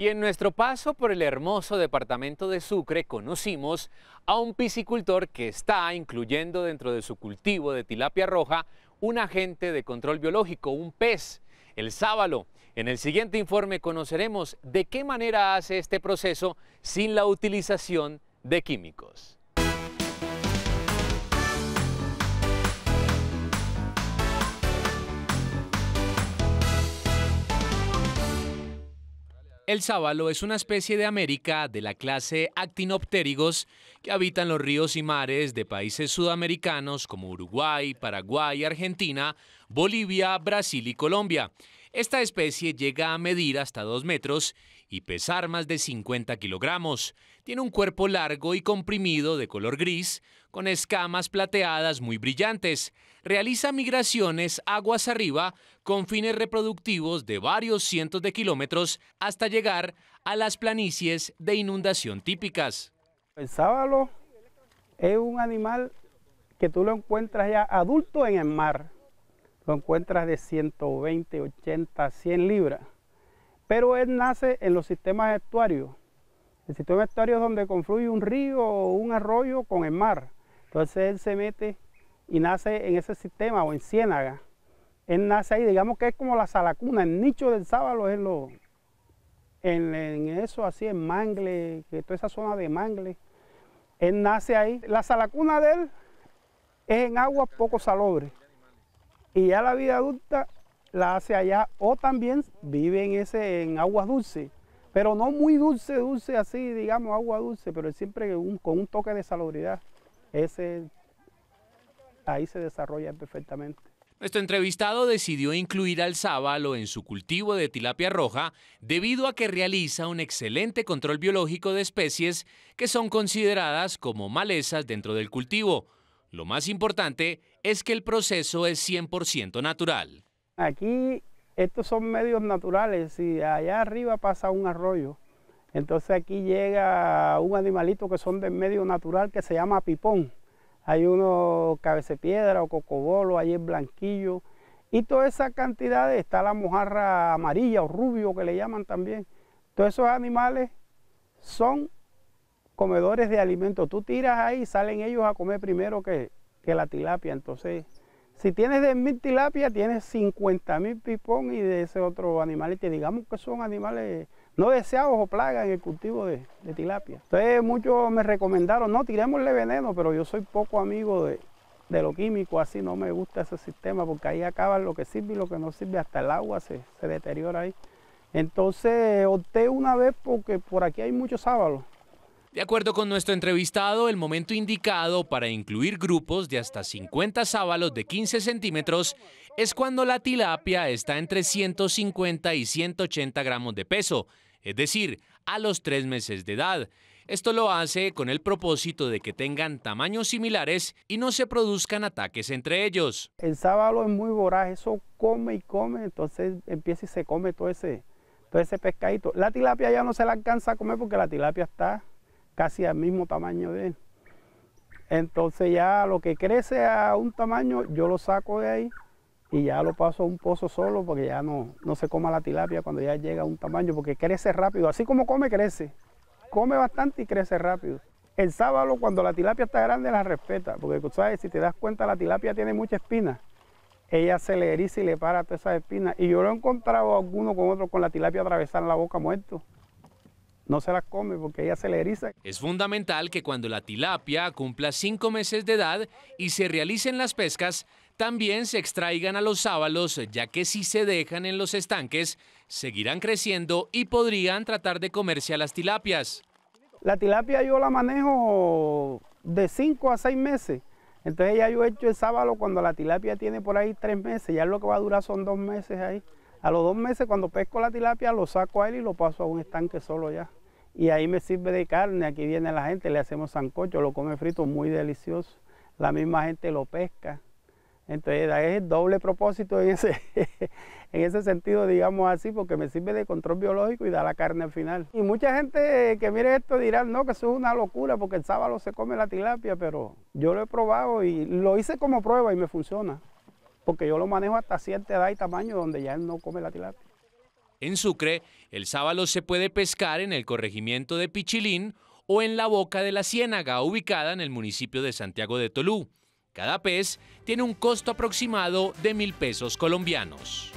Y en nuestro paso por el hermoso departamento de Sucre conocimos a un piscicultor que está incluyendo dentro de su cultivo de tilapia roja un agente de control biológico, un pez, el sábalo. En el siguiente informe conoceremos de qué manera hace este proceso sin la utilización de químicos. El sábalo es una especie de América de la clase actinopterigos que habitan los ríos y mares de países sudamericanos como Uruguay, Paraguay, Argentina, Bolivia, Brasil y Colombia. Esta especie llega a medir hasta 2 metros y pesar más de 50 kilogramos. Tiene un cuerpo largo y comprimido de color gris, con escamas plateadas muy brillantes. Realiza migraciones aguas arriba con fines reproductivos de varios cientos de kilómetros hasta llegar a las planicies de inundación típicas. El es un animal que tú lo encuentras ya adulto en el mar lo encuentras de 120, 80, 100 libras. Pero él nace en los sistemas estuarios. El sistema estuario es donde confluye un río o un arroyo con el mar. Entonces él se mete y nace en ese sistema o en ciénaga. Él nace ahí, digamos que es como la salacuna, el nicho del sábalo es lo, en, eso, así en mangle, que toda esa zona de mangle. Él nace ahí. La salacuna de él es en agua poco salobre y ya la vida adulta la hace allá o también vive en, ese, en aguas dulce pero no muy dulce, dulce así, digamos, agua dulce, pero siempre con un toque de salubridad. Ese, ahí se desarrolla perfectamente. Nuestro entrevistado decidió incluir al sábalo en su cultivo de tilapia roja debido a que realiza un excelente control biológico de especies que son consideradas como malezas dentro del cultivo. Lo más importante es que el proceso es 100% natural. Aquí estos son medios naturales y allá arriba pasa un arroyo. Entonces aquí llega un animalito que son de medio natural que se llama pipón. Hay uno cabecepiedra o cocobolo, hay el blanquillo. Y toda esa cantidad está la mojarra amarilla o rubio que le llaman también. Todos esos animales son comedores de alimentos. Tú tiras ahí, salen ellos a comer primero que, la tilapia. Entonces, si tienes mil tilapias, tienes mil pipón y de ese otro animal. Y te digamos que son animales no deseados o plagas en el cultivo de, tilapia. Entonces, muchos me recomendaron, no, tirémosle veneno, pero yo soy poco amigo de, lo químico, así no me gusta ese sistema, porque ahí acaban lo que sirve y lo que no sirve, hasta el agua se, se deteriora ahí. Entonces, opté una vez porque por aquí hay muchos sábalos de acuerdo con nuestro entrevistado, el momento indicado para incluir grupos de hasta 50 sábalos de 15 centímetros es cuando la tilapia está entre 150 y 180 gramos de peso, es decir, a los tres meses de edad. Esto lo hace con el propósito de que tengan tamaños similares y no se produzcan ataques entre ellos. El sábalo es muy voraz, eso come y come, entonces empieza y se come todo ese, todo ese pescadito. La tilapia ya no se la alcanza a comer porque la tilapia está casi al mismo tamaño de él. Entonces ya lo que crece a un tamaño, yo lo saco de ahí y ya lo paso a un pozo solo porque ya no, no se coma la tilapia cuando ya llega a un tamaño, porque crece rápido. Así como come, crece. Come bastante y crece rápido. El sábado cuando la tilapia está grande la respeta, porque sabes, si te das cuenta la tilapia tiene mucha espina, Ella se le eriza y le para todas esas espinas. Y yo lo he encontrado a alguno con otro con la tilapia atravesar la boca muerto no se las come porque ella se le eriza. Es fundamental que cuando la tilapia cumpla cinco meses de edad y se realicen las pescas, también se extraigan a los sábalos, ya que si se dejan en los estanques, seguirán creciendo y podrían tratar de comerse a las tilapias. La tilapia yo la manejo de 5 a seis meses. Entonces ya yo he hecho el sábalo cuando la tilapia tiene por ahí tres meses, ya lo que va a durar son dos meses ahí. A los dos meses cuando pesco la tilapia lo saco a él y lo paso a un estanque solo ya y ahí me sirve de carne, aquí viene la gente, le hacemos sancocho, lo come frito, muy delicioso, la misma gente lo pesca. Entonces es el doble propósito en ese, en ese sentido, digamos así, porque me sirve de control biológico y da la carne al final. Y mucha gente que mire esto dirá, no, que eso es una locura porque el sábado se come la tilapia, pero yo lo he probado y lo hice como prueba y me funciona. Porque yo lo manejo hasta cierta edad y tamaño donde ya él no come la tilapia. En Sucre, el sábalo se puede pescar en el corregimiento de Pichilín o en la boca de la Ciénaga, ubicada en el municipio de Santiago de Tolú. Cada pez tiene un costo aproximado de mil pesos colombianos.